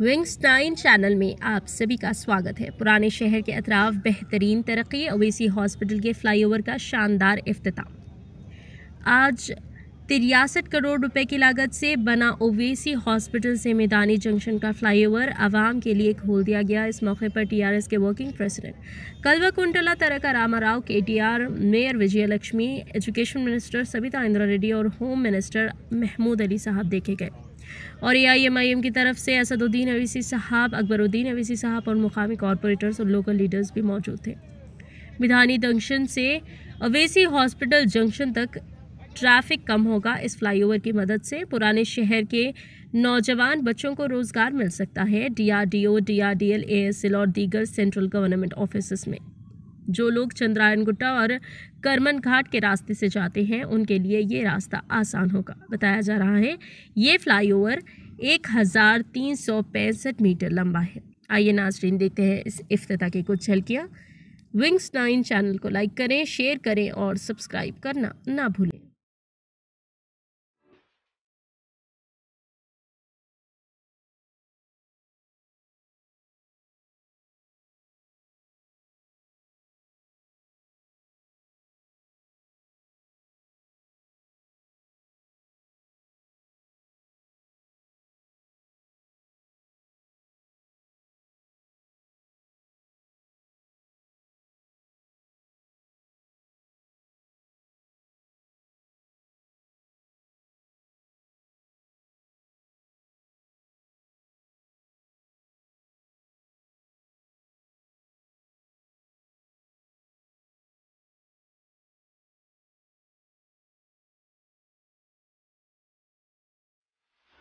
wings nine channel में आप सभी का स्वागत है पुराने शहर के अतराफ बेहतरीन तरक्की ओवेसी हॉस्पिटल के फ्लाईओवर का शानदार अफ्ताह आज तिरियासठ करोड़ रुपए की लागत से बना ओवेसी हॉस्पिटल से मैदानी जंक्शन का फ्लाईओवर आवाम के लिए खोल दिया गया इस मौके पर टीआरएस के वर्किंग प्रेसिडेंट कलवा कुंटला तरका रामा राव के आर mayor Vijaya Lakshmi education minister Sabitha Indra Reddy और होम मिनिस्टर महमूद अली साहब देखे गए और ए आई एम आई एम की तरफ से असदुद्दीन अवीसी साहब अकबरुद्दीन अवीसी साहब और मुकामी कॉरपोरेटर्स और लोकल लीडर्स भी मौजूद थे बिधानी जंक्शन से अवेसी हॉस्पिटल जंक्शन तक ट्रैफिक कम होगा इस फ्लाईओवर की मदद से पुराने शहर के नौजवान बच्चों को रोजगार मिल सकता है डीआरडीओ एस एल और दीगर सेंट्रल गवर्नमेंट ऑफिस में जो लोग चंद्रायन गुट्टा और करमन घाट के रास्ते से जाते हैं उनके लिए ये रास्ता आसान होगा बताया जा रहा है ये फ्लाईओवर एक हज़ार तीन सौ पैंसठ मीटर लंबा है आइए नाजरीन देखते हैं इस अफ्तः की कुछ झलकियाँ विंग्स नाइन चैनल को लाइक करें शेयर करें और सब्सक्राइब करना ना भूलें